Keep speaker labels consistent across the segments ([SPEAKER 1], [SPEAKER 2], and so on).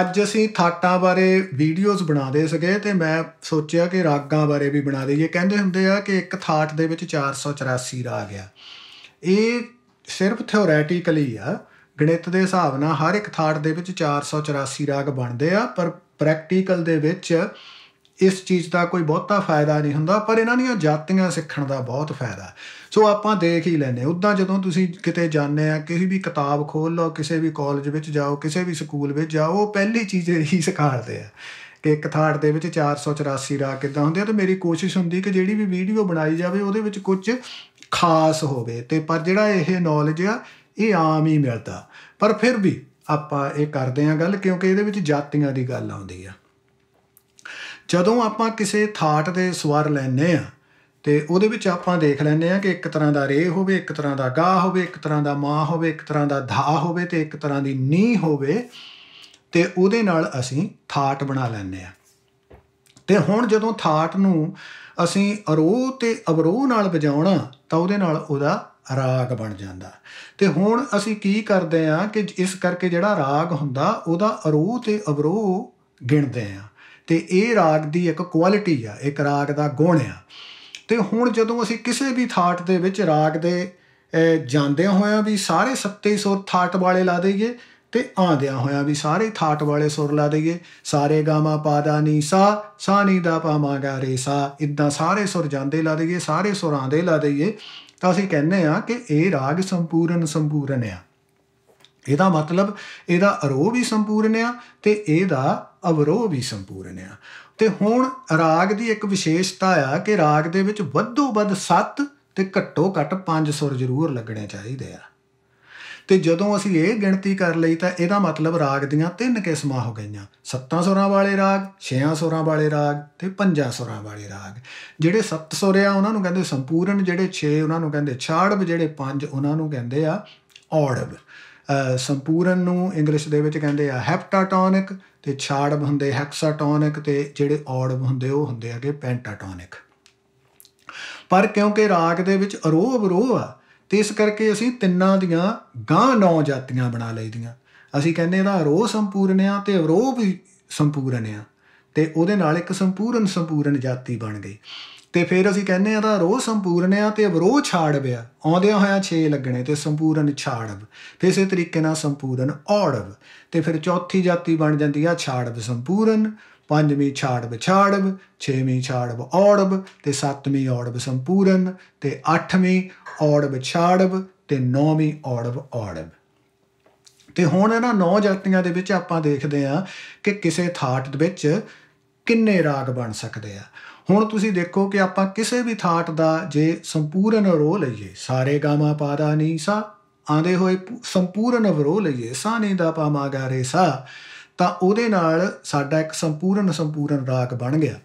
[SPEAKER 1] ਅੱਜ ਅਸੀਂ ਥਾਟਾਂ ਬਾਰੇ ਵੀਡੀਓਜ਼ ਬਣਾਦੇ ਸਕੇ ਤੇ ਮੈਂ ਸੋਚਿਆ ਕਿ ਰਾਗਾਂ ਬਾਰੇ ਵੀ ਬਣਾ ਦਈਏ ਕਹਿੰਦੇ ਹੁੰਦੇ ਆ ਕਿ ਇੱਕ ਥਾਟ ਦੇ ਵਿੱਚ 484 ਰਾਗ ਆ ਇਹ ਸਿਰਫ ਥਿਓਰੈਟਿਕਲੀ ਆ ਗਣਿਤ ਦੇ ਹਿਸਾਬ ਨਾਲ ਹਰ ਇੱਕ ਥਾਟ ਦੇ ਵਿੱਚ 484 ਰਾਗ ਬਣਦੇ ਆ ਪਰ ਪ੍ਰੈਕਟੀਕਲ ਦੇ ਵਿੱਚ ਇਸ ਚੀਜ਼ ਦਾ ਕੋਈ ਬਹੁਤਾ ਫਾਇਦਾ ਨਹੀਂ ਹੁੰਦਾ ਪਰ ਇਹਨਾਂ ਦੀਆਂ ਜਾਤੀਆਂ ਸਿੱਖਣ ਦਾ ਬਹੁਤ ਫਾਇਦਾ ਸੋ ਆਪਾਂ ਦੇਖ ਹੀ ਲੈਨੇ ਉਦਾਂ ਜਦੋਂ ਤੁਸੀਂ ਕਿਤੇ ਜਾਂਦੇ ਆ ਕਿਸੇ ਵੀ ਕਿਤਾਬ ਖੋਲ ਲਓ ਕਿਸੇ ਵੀ ਕਾਲਜ ਵਿੱਚ ਜਾਓ ਕਿਸੇ ਵੀ ਸਕੂਲ ਵਿੱਚ ਜਾਓ ਪਹਿਲੀ ਚੀਜ਼ ਇਹੀ ਸਿਖਾਉਂਦੇ ਆ ਕਿ ਕਥਾੜ ਦੇ ਵਿੱਚ 484 ਰਾ ਕਿਦਾਂ ਹੁੰਦੇ ਆ ਤੇ ਮੇਰੀ ਕੋਸ਼ਿਸ਼ ਹੁੰਦੀ ਕਿ ਜਿਹੜੀ ਵੀ ਵੀਡੀਓ ਬਣਾਈ ਜਾਵੇ ਉਹਦੇ ਵਿੱਚ ਕੁਝ ਖਾਸ ਹੋਵੇ ਤੇ ਪਰ ਜਿਹੜਾ ਇਹ ਨੌਲੇਜ ਆ ਇਹ ਆਮ ਹੀ ਮਿਲਦਾ ਪਰ ਫਿਰ ਵੀ ਆਪਾਂ ਇਹ ਕਰਦੇ ਆ ਗੱਲ ਕਿਉਂਕਿ ਇਹਦੇ ਵਿੱਚ ਜਾਤੀਆਂ ਦੀ ਗੱਲ ਆਉਂਦੀ ਆ ਜਦੋਂ ਆਪਾਂ ਕਿਸੇ ਥਾਟ ਦੇ ਸਵਰ ਲੈਨੇ ਆ ਤੇ ਉਹਦੇ ਵਿੱਚ ਆਪਾਂ ਦੇਖ ਲੈਨੇ ਆ ਕਿ ਇੱਕ ਤਰ੍ਹਾਂ ਦਾ ਰੇ ਹੋਵੇ ਇੱਕ ਤਰ੍ਹਾਂ ਦਾ ਗਾ ਹੋਵੇ ਇੱਕ ਤਰ੍ਹਾਂ ਦਾ ਮਾ ਹੋਵੇ ਇੱਕ ਤਰ੍ਹਾਂ ਦਾ ਧਾ ਹੋਵੇ ਤੇ ਇੱਕ ਤਰ੍ਹਾਂ ਦੀ ਨੀ ਹੋਵੇ ਤੇ ਉਹਦੇ ਨਾਲ ਅਸੀਂ ਥਾਟ ਬਣਾ ਲੈਨੇ ਆ ਤੇ ਹੁਣ ਜਦੋਂ ਥਾਟ ਨੂੰ ਅਸੀਂ ਅਰੋਹ ਤੇ ਅਵਰੋਹ ਨਾਲ ਵਜਾਉਣਾ ਤਾਂ ਉਹਦੇ ਨਾਲ ਉਹਦਾ ਰਾਗ ਬਣ ਜਾਂਦਾ ਤੇ ਹੁਣ ਅਸੀਂ ਕੀ ਕਰਦੇ ਆ ਕਿ ਇਸ ਕਰਕੇ ਜਿਹੜਾ ਰਾਗ ਹੁੰਦਾ ਉਹਦਾ ਅਰੋਹ ਤੇ ਅਵਰੋਹ ਗਿਣਦੇ ਆ ਤੇ ਇਹ ਰਾਗ ਦੀ ਇੱਕ ਕੁਆਲਿਟੀ ਆ ਇੱਕ ਰਾਗ ਦਾ ਗੁਣ ਆ ਤੇ ਹੁਣ ਜਦੋਂ ਅਸੀਂ ਕਿਸੇ ਵੀ ਥਾਟ ਦੇ ਵਿੱਚ ਰਾਗ ਦੇ ਜਾਂਦੇ ਹੋਇਆ ਵੀ ਸਾਰੇ 2700 ਥਾਟ ਵਾਲੇ ਲਾ ਦਈਏ ਤੇ ਆਂਦਿਆ ਹੋਇਆ ਵੀ ਸਾਰੇ ਥਾਟ ਵਾਲੇ ਸੁਰ ਲਾ ਦਈਏ ਸਾਰੇ ਗਾਮਾ ਪਾਦਾ ਨੀ ਸਾ ਸਾ ਨੀ ਦਾ ਪਾ ਮਾ ਗਾ ਰੇ ਸਾ ਇਦਾਂ ਸਾਰੇ ਸੁਰ ਜਾਂਦੇ ਲਾ ਦਈਏ ਸਾਰੇ ਸੁਰਾਂ ਦੇ ਲਾ ਦਈਏ ਤਾਂ ਅਸੀਂ ਕਹਿੰਦੇ ਆ ਕਿ ਇਹ ਰਾਗ ਸੰਪੂਰਨ ਸੰਪੂਰਨ ਆ ਇਹਦਾ ਮਤਲਬ ਇਹਦਾ ਅਰੋਹ ਵੀ ਸੰਪੂਰਨ ਆ ਤੇ ਇਹਦਾ ਅਵਰੋਹ ਵੀ ਸੰਪੂਰਨ ਆ ਤੇ ਹੁਣ ਰਾਗ ਦੀ ਇੱਕ ਵਿਸ਼ੇਸ਼ਤਾ ਆ ਕਿ ਰਾਗ ਦੇ ਵਿੱਚ ਵੱਧੋ ਵੱਧ 7 ਤੇ ਘੱਟੋ ਘੱਟ 5 ਸੁਰ ਜ਼ਰੂਰ ਲੱਗਣੇ ਚਾਹੀਦੇ ਆ ਤੇ ਜਦੋਂ ਅਸੀਂ ਇਹ ਗਿਣਤੀ ਕਰ ਲਈ ਤਾਂ ਇਹਦਾ ਮਤਲਬ ਰਾਗ ਦੀਆਂ ਤਿੰਨ ਕਿਸਮਾਂ ਹੋ ਗਈਆਂ ਸੱਤਾਂ ਸੁਰਾਂ ਵਾਲੇ ਰਾਗ ਛੇਆਂ ਸੁਰਾਂ ਵਾਲੇ ਰਾਗ ਤੇ ਪੰਜਾਂ ਸੁਰਾਂ ਵਾਲੇ ਰਾਗ ਜਿਹੜੇ ਸੱਤ ਸੁਰ ਆ ਉਹਨਾਂ ਨੂੰ ਕਹਿੰਦੇ ਸੰਪੂਰਨ ਜਿਹੜੇ 6 ਉਹਨਾਂ ਨੂੰ ਕਹਿੰਦੇ ਛਾੜਬ ਜਿਹੜੇ 5 ਉਹਨਾਂ ਨੂੰ ਕਹਿੰਦੇ ਆ ਔੜਬ ਸੰਪੂਰਨ ਨੂੰ ਇੰਗਲਿਸ਼ ਦੇ ਵਿੱਚ ਕਹਿੰਦੇ ਆ ਹੈਪਟਾਟੋਨਿਕ ਤੇ ਛਾੜਬ ਹੁੰਦੇ ਹੈਕਸਾਟੋਨਿਕ ਤੇ ਜਿਹੜੇ ਔੜਬ ਹੁੰਦੇ ਉਹ ਹੁੰਦੇ ਆਗੇ ਪੈਂਟਾਟੋਨਿਕ ਪਰ ਕਿਉਂਕਿ ਰਾਗ ਦੇ ਵਿੱਚ ਅਰੋਹ ਅਵਰੋਹ ਆ ਤੇ ਇਸ ਕਰਕੇ ਅਸੀਂ ਤਿੰਨਾਂ ਦੀਆਂ ਗਾਂ ਨੌ ਜਾਤੀਆਂ ਬਣਾ ਲਈਆਂ ਅਸੀਂ ਕਹਿੰਦੇ ਇਹਦਾ ਅਰੋਹ ਸੰਪੂਰਨ ਆ ਤੇ ਅਵਰੋਹ ਵੀ ਸੰਪੂਰਨ ਆ ਤੇ ਉਹਦੇ ਨਾਲ ਇੱਕ ਸੰਪੂਰਨ ਸੰਪੂਰਨ ਜਾਤੀ ਬਣ ਗਈ ਤੇ ਫਿਰ ਅਸੀਂ ਕਹਿੰਨੇ ਆ ਤਾਂ ਰੋਹ ਸੰਪੂਰਨ ਆ ਤੇ ਅਵਰੋਹ ਛਾੜਬ ਆ ਆਉਂਦਿਆਂ ਹੋਇਆ 6 ਲੱਗਣੇ ਤੇ ਸੰਪੂਰਨ ਛਾੜਬ ਫਿਰ ਇਸੇ ਤਰੀਕੇ ਨਾਲ ਸੰਪੂਰਨ ਔੜਬ ਤੇ ਫਿਰ ਚੌਥੀ ਜਾਤੀ ਬਣ ਜਾਂਦੀ ਆ ਛਾੜਬ ਸੰਪੂਰਨ ਪੰਜਵੀਂ ਛਾੜਬ ਛਾੜਬ ਛੇਵੀਂ ਛਾੜਬ ਔੜਬ ਤੇ ਸੱਤਵੀਂ ਔੜਬ ਸੰਪੂਰਨ ਤੇ ਅੱਠਵੀਂ ਔੜਬ ਛਾੜਬ ਤੇ ਨੌਵੀਂ ਔੜਬ ਔੜਬ ਤੇ ਹੁਣ ਇਹਨਾਂ ਨੌ ਜਾਤੀਆਂ ਦੇ ਵਿੱਚ ਆਪਾਂ ਦੇਖਦੇ ਆ ਕਿ ਕਿਸੇ ਥਾਟ ਦੇ ਵਿੱਚ ਕਿੰਨੇ ਰਾਗ ਬਣ ਸਕਦੇ ਆ ਹੁਣ ਤੁਸੀਂ ਦੇਖੋ ਕਿ ਆਪਾਂ ਕਿਸੇ ਵੀ ਥਾਟ ਦਾ ਜੇ ਸੰਪੂਰਨ ਰੋ ਲਈਏ ਸਾਰੇ ਗਾਮਾ ਪਾਦਾ ਨਹੀਂ ਸਾ ਆਂਦੇ ਹੋਏ ਸੰਪੂਰਨ ਵਰੋ ਲਈਏ ਸਾ ਨਹੀਂ ਦਾ ਪਾ ਮਾ ਗਾ ਰੇ ਸਾ ਤਾਂ ਉਹਦੇ ਨਾਲ ਸਾਡਾ ਇੱਕ ਸੰਪੂਰਨ ਸੰਪੂਰਨ ਰਾਗ ਬਣ ਗਿਆ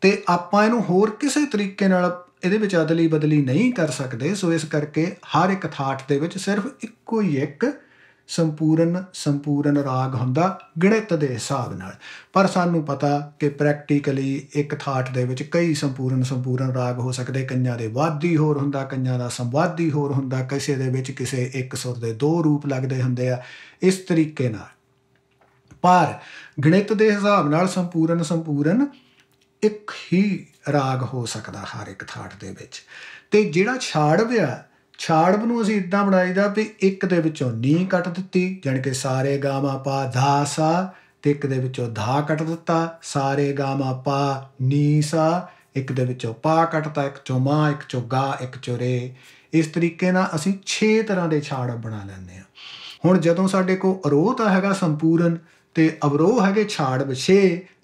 [SPEAKER 1] ਤੇ ਆਪਾਂ ਇਹਨੂੰ ਹੋਰ ਕਿਸੇ ਤਰੀਕੇ ਨਾਲ ਇਹਦੇ ਵਿੱਚ ਅਦਲੀ ਬਦਲੀ ਨਹੀਂ ਕਰ ਸਕਦੇ ਸੋ ਇਸ ਕਰਕੇ ਹਰ ਇੱਕ ਥਾਟ ਦੇ ਵਿੱਚ ਸਿਰਫ ਇੱਕੋ ਹੀ ਇੱਕ ਸੰਪੂਰਨ ਸੰਪੂਰਨ ਰਾਗ ਹੁੰਦਾ ਗਣਿਤ ਦੇ ਹਿਸਾਬ ਨਾਲ ਪਰ ਸਾਨੂੰ ਪਤਾ ਕਿ ਪ੍ਰੈਕਟੀਕਲੀ ਇੱਕ ਥਾਟ ਦੇ ਵਿੱਚ ਕਈ ਸੰਪੂਰਨ ਸੰਪੂਰਨ ਰਾਗ ਹੋ ਸਕਦੇ ਕੰਨਿਆਂ ਦੇ ਵਾਦੀ ਹੋਰ ਹੁੰਦਾ ਕੰਨਿਆਂ ਦਾ ਸੰਵਾਦੀ ਹੋਰ ਹੁੰਦਾ ਕਿਸੇ ਦੇ ਵਿੱਚ ਕਿਸੇ ਇੱਕ ਸੁਰ ਦੇ ਦੋ ਰੂਪ ਲੱਗਦੇ ਹੁੰਦੇ ਆ ਇਸ ਤਰੀਕੇ ਨਾਲ ਪਰ ਗਣਿਤ ਦੇ ਹਿਸਾਬ ਨਾਲ ਸੰਪੂਰਨ ਸੰਪੂਰਨ ਇੱਕ ਹੀ ਰਾਗ ਹੋ ਸਕਦਾ ਹਰ ਇੱਕ ਥਾਟ ਦੇ ਵਿੱਚ ਤੇ ਜਿਹੜਾ ਛਾੜ ਵਿਆ ਛਾੜਬ ਨੂੰ ਅਸੀਂ ਇਦਾਂ ਬਣਾਈਦਾ ਵੀ ਇੱਕ ਦੇ ਵਿੱਚੋਂ ਨੀ ਕੱਟ ਦਿੱਤੀ ਜਾਨ ਕਿ ਸਾਰੇ ਗਾਮਾ ਪਾ ਧਾ ਸਾ ਤੇ ਇੱਕ ਦੇ ਵਿੱਚੋਂ ਧਾ ਕੱਟ ਦਿੱਤਾ ਸਾਰੇ ਗਾਮਾ ਪਾ ਨੀ ਸਾ ਇੱਕ ਦੇ ਵਿੱਚੋਂ ਪਾ ਕੱਟਤਾ ਇੱਕ ਚੋਂ ਮਾ ਇੱਕ ਚੋਂ ਗਾ ਇੱਕ ਚੋਂ ਰੇ ਇਸ ਤਰੀਕੇ ਨਾਲ ਅਸੀਂ 6 ਤਰ੍ਹਾਂ ਦੇ ਛਾੜਬ ਬਣਾ ਲੈਂਦੇ ਹਾਂ ਹੁਣ ਜਦੋਂ ਸਾਡੇ ਕੋਲ ਅਰੋਹ ਤਾਂ ਹੈਗਾ ਸੰਪੂਰਨ ਤੇ ਅਵਰੋਹ ਹੈਗੇ ਛਾੜਬ 6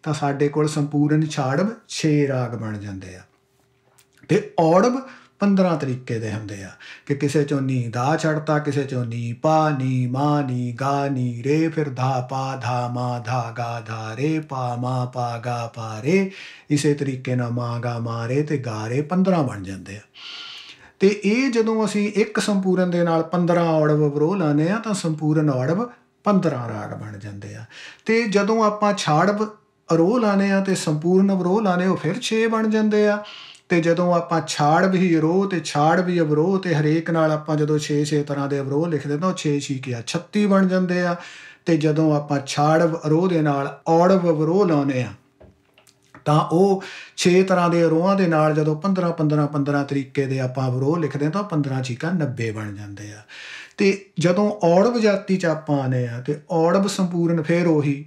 [SPEAKER 1] ਤਾਂ ਸਾਡੇ ਕੋਲ ਸੰਪੂਰਨ ਛਾੜਬ 6 ਰਾਗ ਬਣ ਜਾਂਦੇ ਆ ਤੇ ਔੜਬ 15 ਤਰੀਕੇ ਦੇ ਹੁੰਦੇ ਆ ਕਿ ਕਿਸੇ ਚੋਂ ਨੀ ਦਾ ਛੜਤਾ ਕਿਸੇ ਚੋਂ ਨੀ ਪਾ ਨੀ ਮਾ ਨੀ ਗਾ ਨੀ ਰੇ ਫਿਰ ਧਾ ਪਾ ਧਾ ਮਾ ਧਾ ਗਾ ਧਾ ਰੇ ਪਾ ਮਾ ਪਾ ਗਾ ਪਾ ਰੇ ਇਸੇ ਤਰੀਕੇ ਨਾਲ ਮਾ ਗਾ ਮਾਰੇ ਤੇ ਗਾਰੇ 15 ਬਣ ਜਾਂਦੇ ਆ ਤੇ ਇਹ ਜਦੋਂ ਅਸੀਂ ਇੱਕ ਸੰਪੂਰਨ ਦੇ ਨਾਲ 15 ਔੜਵ ਬਰੋ ਲਾਨੇ ਆ ਤਾਂ ਸੰਪੂਰਨ ਔੜਵ 15 ਰਾਗ ਬਣ ਜਾਂਦੇ ਆ ਤੇ ਜਦੋਂ ਆਪਾਂ ਛਾੜਵ ਅਰੋ ਲਾਨੇ ਆ ਤੇ ਸੰਪੂਰਨ ਅਵਰੋ ਲਾਨੇ ਉਹ ਫਿਰ 6 ਬਣ ਜਾਂਦੇ ਆ ਤੇ ਜਦੋਂ ਆਪਾਂ ਛਾੜ ਵੀ ਯਰੋ ਤੇ ਛਾੜ ਵੀ ਅਵਰੋਹ ਤੇ ਹਰੇਕ ਨਾਲ ਆਪਾਂ ਜਦੋਂ 6-6 ਤਰ੍ਹਾਂ ਦੇ ਅਵਰੋਹ ਲਿਖਦੇ ਤਾਂ ਉਹ 6-6 ਕਿਹਾ 36 ਬਣ ਜਾਂਦੇ ਆ ਤੇ ਜਦੋਂ ਆਪਾਂ ਛਾੜ ਅਰੋ ਦੇ ਨਾਲ ਔੜਵ ਅਵਰੋਹ ਲਾਉਨੇ ਆ ਤਾਂ ਉਹ 6 ਤਰ੍ਹਾਂ ਦੇ ਅਰੋਆਂ ਦੇ ਨਾਲ ਜਦੋਂ 15 15 15 ਤਰੀਕੇ ਦੇ ਆਪਾਂ ਅਵਰੋਹ ਲਿਖਦੇ ਤਾਂ 15 ਚੀਕਾ 90 ਬਣ ਜਾਂਦੇ ਆ ਤੇ ਜਦੋਂ ਔੜਵ ਜਾਤੀ ਚ ਆਪਾਂ ਆਨੇ ਆ ਤੇ ਔੜਵ ਸੰਪੂਰਨ ਫੇਰ ਉਹੀ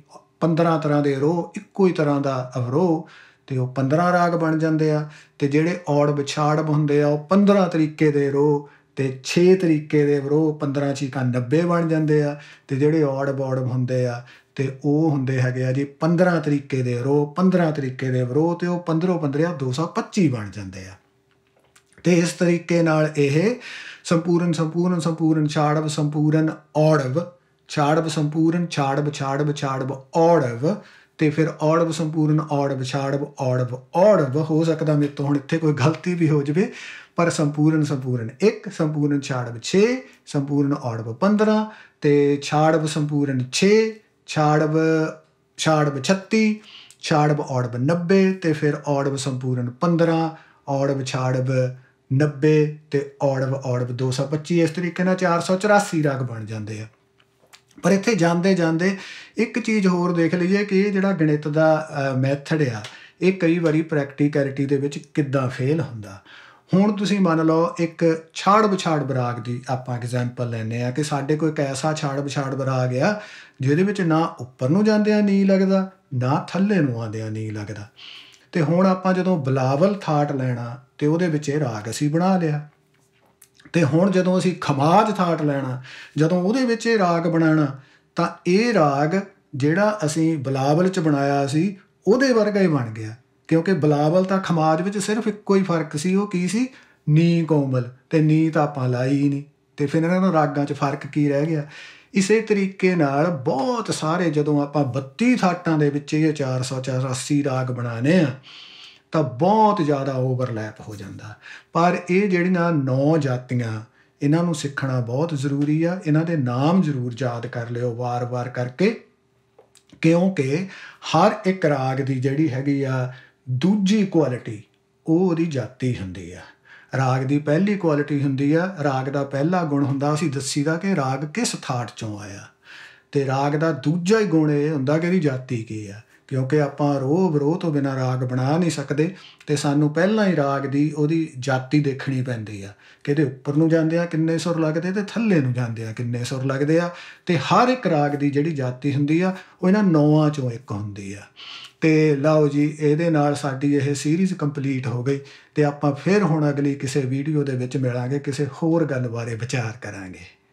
[SPEAKER 1] 15 ਤਰ੍ਹਾਂ ਦੇ ਰੋਹ ਇੱਕੋ ਹੀ ਤਰ੍ਹਾਂ ਦਾ ਅਵਰੋਹ ਤੇ ਉਹ 15 ਰਾਗ ਬਣ ਜਾਂਦੇ ਆ ਤੇ ਜਿਹੜੇ ਔੜ ਵਿਛਾੜ ਹੁੰਦੇ ਆ ਉਹ 15 ਤਰੀਕੇ ਦੇ ਰੋ ਤੇ 6 ਤਰੀਕੇ ਦੇ ਰੋ 15 ਚੀਕਾ 90 ਬਣ ਜਾਂਦੇ ਆ ਤੇ ਜਿਹੜੇ ਔੜ ਬੌੜ ਹੁੰਦੇ ਆ ਤੇ ਉਹ ਹੁੰਦੇ ਹੈਗੇ ਆ ਜੀ 15 ਤਰੀਕੇ ਦੇ ਰੋ 15 ਤਰੀਕੇ ਦੇ ਰੋ ਤੇ ਉਹ 15 15 225 ਬਣ ਜਾਂਦੇ ਆ ਤੇ ਇਸ ਤਰੀਕੇ ਨਾਲ ਇਹ ਸੰਪੂਰਨ ਸੰਪੂਰਨ ਸੰਪੂਰਨ ਛਾੜਵ ਸੰਪੂਰਨ ਔੜਵ ਛਾੜਵ ਸੰਪੂਰਨ ਛਾੜਵ ਛਾੜਵ ਛਾੜਵ ਔੜਵ ਤੇ ਫਿਰ ਔੜਵ ਸੰਪੂਰਨ ਔੜਬ ਛਾੜਬ ਔੜਬ ਔੜਬ ਹੋ ਸਕਦਾ ਮੇਰੇ ਤੋਂ ਹੁਣ ਇੱਥੇ ਕੋਈ ਗਲਤੀ ਵੀ ਹੋ ਜਵੇ ਪਰ ਸੰਪੂਰਨ ਸੰਪੂਰਨ ਇੱਕ ਸੰਪੂਰਨ ਛਾੜਵ 6 ਸੰਪੂਰਨ ਔੜਵ 15 ਤੇ ਛਾੜਬ ਸੰਪੂਰਨ 6 ਛਾੜਬ ਛਾੜਬ 36 ਛਾੜਬ ਔੜਵ 90 ਤੇ ਫਿਰ ਔੜਵ ਸੰਪੂਰਨ 15 ਔੜਵ ਛਾੜਵ 90 ਤੇ ਔੜਵ ਔੜਵ 225 ਇਸ ਤਰੀਕੇ ਨਾਲ 484 ਰਾਗ ਬਣ ਜਾਂਦੇ ਆ ਪਰ ਇੱਥੇ ਜਾਂਦੇ ਜਾਂਦੇ ਇੱਕ ਚੀਜ਼ ਹੋਰ ਦੇਖ ਲਈਏ ਕਿ ਇਹ ਜਿਹੜਾ ਗਣਿਤ ਦਾ ਮੈਥਡ ਆ ਇਹ ਕਈ ਵਾਰੀ ਪ੍ਰੈਕਟੀਕੈਲਿਟੀ ਦੇ ਵਿੱਚ ਕਿੱਦਾਂ ਫੇਲ ਹੁੰਦਾ ਹੁਣ ਤੁਸੀਂ ਮੰਨ ਲਓ ਇੱਕ ਛਾੜ ਵਿਛਾੜ ਬਰਾਗ ਦੀ ਆਪਾਂ ਐਗਜ਼ਾਮਪਲ ਲੈਨੇ ਆ ਕਿ ਸਾਡੇ ਕੋਈ ਇੱਕ ਐਸਾ ਛਾੜ ਵਿਛਾੜ ਬਰਾਗ ਆ ਜਿਹਦੇ ਵਿੱਚ ਨਾ ਉੱਪਰ ਨੂੰ ਜਾਂਦਿਆਂ ਨਹੀਂ ਲੱਗਦਾ ਨਾ ਥੱਲੇ ਨੂੰ ਆਉਂਦਿਆਂ ਨਹੀਂ ਲੱਗਦਾ ਤੇ ਹੁਣ ਆਪਾਂ ਜਦੋਂ ਬਲਾਵਲ ਥਾਟ ਲੈਣਾ ਤੇ ਉਹਦੇ ਵਿੱਚ ਇਹ ਰਾਗ ਅਸੀਂ ਬਣਾ ਲਿਆ ਤੇ ਹੁਣ ਜਦੋਂ ਅਸੀਂ ਖਮਾਜ ਥਾਟ ਲੈਣਾ ਜਦੋਂ ਉਹਦੇ ਵਿੱਚ ਇਹ ਰਾਗ ਬਣਾਣਾ ਤਾਂ ਇਹ ਰਾਗ ਜਿਹੜਾ ਅਸੀਂ ਬਲਾਵਲ ਚ ਬਣਾਇਆ ਸੀ ਉਹਦੇ ਵਰਗਾ ਹੀ ਬਣ ਗਿਆ ਕਿਉਂਕਿ ਬਲਾਵਲ ਤਾਂ ਖਮਾਜ ਵਿੱਚ ਸਿਰਫ ਇੱਕੋ ਹੀ ਫਰਕ ਸੀ ਉਹ ਕੀ ਸੀ ਨੀ ਕੋਮਲ ਤੇ ਨੀ ਤਾਂ ਆਪਾਂ ਲਾਈ ਹੀ ਨਹੀਂ ਤੇ ਫਿਰ ਇਹਨਾਂ ਰਾਗਾਂ 'ਚ ਫਰਕ ਕੀ ਰਹਿ ਗਿਆ ਇਸੇ ਤਰੀਕੇ ਨਾਲ ਬਹੁਤ ਸਾਰੇ ਜਦੋਂ ਆਪਾਂ 32 ਥਾਟਾਂ ਦੇ ਵਿੱਚ ਇਹ 484 ਰਾਗ ਬਣਾਣੇ ਆ ਤਾਂ ਬਹੁਤ ਜ਼ਿਆਦਾ ਓਵਰਲੈਪ ਹੋ ਜਾਂਦਾ ਪਰ ਇਹ ਜਿਹੜੀਆਂ ਨੌ ਜਾਤੀਆਂ ਇਹਨਾਂ ਨੂੰ ਸਿੱਖਣਾ ਬਹੁਤ ਜ਼ਰੂਰੀ ਆ ਇਹਨਾਂ ਦੇ ਨਾਮ ਜ਼ਰੂਰ ਯਾਦ ਕਰ ਲਿਓ ਵਾਰ-ਵਾਰ ਕਰਕੇ ਕਿਉਂਕਿ ਹਰ ਇੱਕ ਰਾਗ ਦੀ ਜਿਹੜੀ ਹੈਗੀ ਆ ਦੂਜੀ ਕੁਆਲਿਟੀ ਉਹ ਉਹਦੀ ਜਾਤੀ ਹੁੰਦੀ ਆ ਰਾਗ ਦੀ ਪਹਿਲੀ ਕੁਆਲਿਟੀ ਹੁੰਦੀ ਆ ਰਾਗ ਦਾ ਪਹਿਲਾ ਗੁਣ ਹੁੰਦਾ ਅਸੀਂ ਦੱਸੀਦਾ ਕਿ ਰਾਗ ਕਿਸ ਥਾਟ ਚੋਂ ਆਇਆ ਤੇ ਰਾਗ ਦਾ ਦੂਜਾ ਹੀ ਗੁਣ ਇਹ ਹੁੰਦਾ ਕਿ ਇਹਦੀ ਜਾਤੀ ਕੀ ਆ ਕਿਉਂਕਿ ਆਪਾਂ ਰੋਹ ਵਿਰੋਧ ਤੋਂ ਬਿਨਾ ਰਾਗ ਬਣਾ ਨਹੀਂ ਸਕਦੇ ਤੇ ਸਾਨੂੰ ਪਹਿਲਾਂ ਹੀ ਰਾਗ ਦੀ ਉਹਦੀ ਜਾਤੀ ਦੇਖਣੀ ਪੈਂਦੀ ਆ ਕਿਤੇ ਉੱਪਰ ਨੂੰ ਜਾਂਦੇ ਆ ਕਿੰਨੇ ਸੁਰ ਲੱਗਦੇ ਤੇ ਥੱਲੇ ਨੂੰ ਜਾਂਦੇ ਆ ਕਿੰਨੇ ਸੁਰ ਲੱਗਦੇ ਆ ਤੇ ਹਰ ਇੱਕ ਰਾਗ ਦੀ ਜਿਹੜੀ ਜਾਤੀ ਹੁੰਦੀ ਆ ਉਹ ਇਹਨਾਂ ਨੌਆਂ ਚੋਂ ਇੱਕ ਹੁੰਦੀ ਆ ਤੇ ਲਓ ਜੀ ਇਹਦੇ ਨਾਲ ਸਾਡੀ ਇਹ ਸੀਰੀਜ਼ ਕੰਪਲੀਟ ਹੋ ਗਈ ਤੇ ਆਪਾਂ ਫਿਰ ਹੁਣ ਅਗਲੀ ਕਿਸੇ ਵੀਡੀਓ ਦੇ ਵਿੱਚ ਮਿਲਾਂਗੇ ਕਿਸੇ ਹੋਰ ਗੱਲ ਬਾਰੇ ਵਿਚਾਰ ਕਰਾਂਗੇ